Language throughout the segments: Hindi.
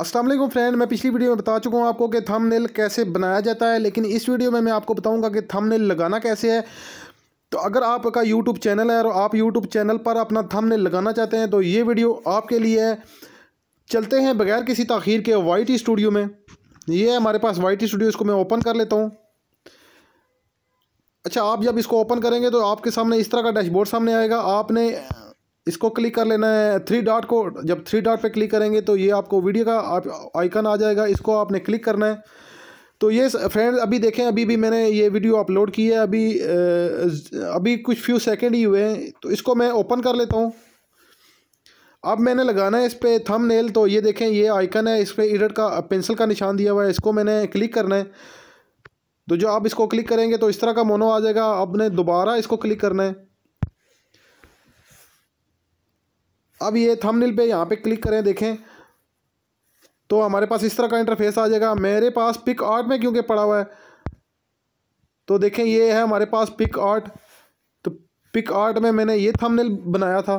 असलम फ्रेंड मैं पिछली वीडियो में बता चुका हूँ आपको कि थंबनेल कैसे बनाया जाता है लेकिन इस वीडियो में मैं आपको बताऊँगा कि थंबनेल लगाना कैसे है तो अगर आपका यूट्यूब चैनल है और आप यूट्यूब चैनल पर अपना थंबनेल लगाना चाहते हैं तो ये वीडियो आपके लिए है चलते हैं बगैर किसी तखीर के वाई स्टूडियो में ये है हमारे पास वाई स्टूडियो इसको मैं ओपन कर लेता हूँ अच्छा आप जब इसको ओपन करेंगे तो आपके सामने इस तरह का डैशबोर्ड सामने आएगा आपने इसको क्लिक कर लेना है थ्री डॉट को जब थ्री डॉट पे क्लिक करेंगे तो ये आपको वीडियो का आप आइकन आ जाएगा इसको आपने क्लिक करना है तो ये फ्रेंड अभी देखें अभी भी मैंने ये वीडियो अपलोड की है अभी अभी कुछ फ्यू सेकेंड ही हुए हैं तो इसको मैं ओपन कर लेता हूँ अब मैंने लगाना है इस पर थम तो ये देखें ये आइकन है इस पर इडट का पेंसिल का निशान दिया हुआ है इसको मैंने क्लिक करना है तो जो आप इसको क्लिक करेंगे तो इस तरह का मोनो आ जाएगा आपने दोबारा इसको क्लिक करना है अब ये थंबनेल पे यहाँ पे क्लिक करें देखें तो हमारे पास इस तरह का इंटरफेस आ जाएगा मेरे पास पिक आर्ट में क्योंकि पड़ा हुआ है तो देखें ये है हमारे पास पिक आर्ट तो पिक आर्ट में मैंने ये थंबनेल बनाया था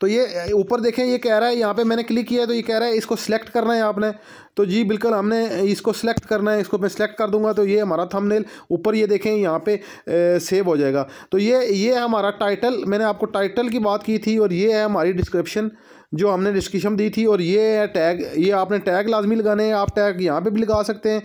तो ये ऊपर देखें ये कह रहा है यहाँ पे मैंने क्लिक किया है तो ये कह रहा है इसको सिलेक्ट करना है आपने तो जी बिल्कुल हमने इसको सिलेक्ट करना है इसको मैं सिलेक्ट कर दूंगा तो ये हमारा थंबनेल ऊपर ये देखें यहाँ पे ए, सेव हो जाएगा तो ये ये हमारा टाइटल मैंने आपको टाइटल की बात की थी और ये है हमारी डिस्क्रिप्शन जो हमने डिस्क्रिप्शन दी थी और ये टैग ये आपने टैग लाजमी लगाने हैं आप टैग यहाँ पे भी लगा सकते हैं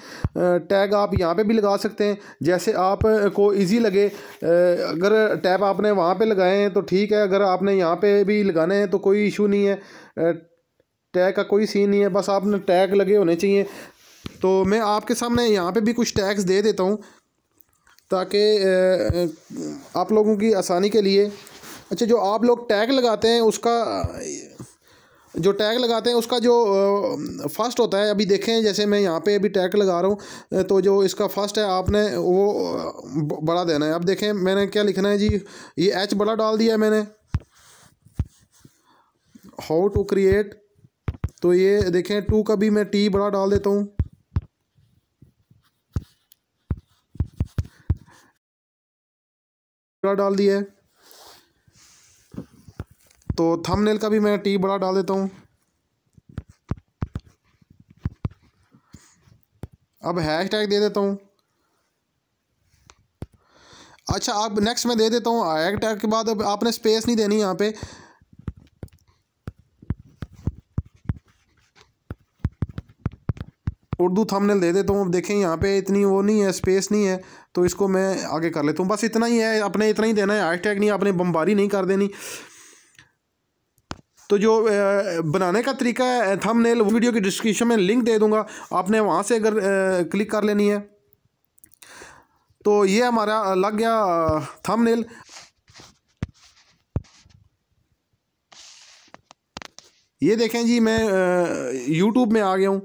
टैग आप यहाँ पे भी लगा सकते हैं जैसे आप को इजी लगे अगर टैब आपने वहाँ पे लगाए हैं तो ठीक है अगर आपने यहाँ पे भी लगाने हैं तो कोई इशू नहीं है टैग का कोई सीन नहीं है बस आपने टैग लगे होने चाहिए तो मैं आपके सामने यहाँ पर भी कुछ टैग्स दे देता हूँ ताकि आप लोगों की आसानी के लिए अच्छा जो आप लोग टैग लगाते हैं उसका जो टैग लगाते हैं उसका जो फर्स्ट होता है अभी देखें जैसे मैं यहाँ पे अभी टैग लगा रहा हूँ तो जो इसका फर्स्ट है आपने वो बड़ा देना है अब देखें मैंने क्या लिखना है जी ये एच बड़ा डाल दिया है मैंने हाउ टू क्रिएट तो ये देखें टू का भी मैं टी बड़ा डाल देता हूँ बड़ा डाल दिया है तो थंबनेल का भी मैं टी बड़ा डाल देता हूँ अब हैश टैग दे देता हूँ अच्छा अब नेक्स्ट मैं दे देता हूँ हैश टैग के बाद अब आपने स्पेस नहीं देनी यहाँ पे उर्दू थंबनेल दे देता हूँ अब देखें यहाँ पे इतनी वो नहीं है स्पेस नहीं है तो इसको मैं आगे कर लेता हूँ बस इतना ही है अपने इतना ही देना है हैश टैग नहीं आपने बम्बारी नहीं कर देनी तो जो बनाने का तरीका है थंबनेल वीडियो की डिस्क्रिप्शन में लिंक दे दूंगा आपने वहाँ से अगर क्लिक कर लेनी है तो ये हमारा लग गया थंबनेल ये देखें जी मैं यूट्यूब में आ गया हूँ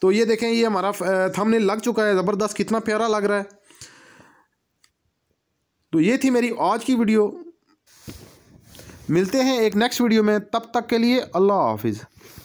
तो ये देखें ये हमारा थंबनेल लग चुका है ज़बरदस्त कितना प्यारा लग रहा है तो ये थी मेरी आज की वीडियो मिलते हैं एक नेक्स्ट वीडियो में तब तक के लिए अल्लाह हाफिज़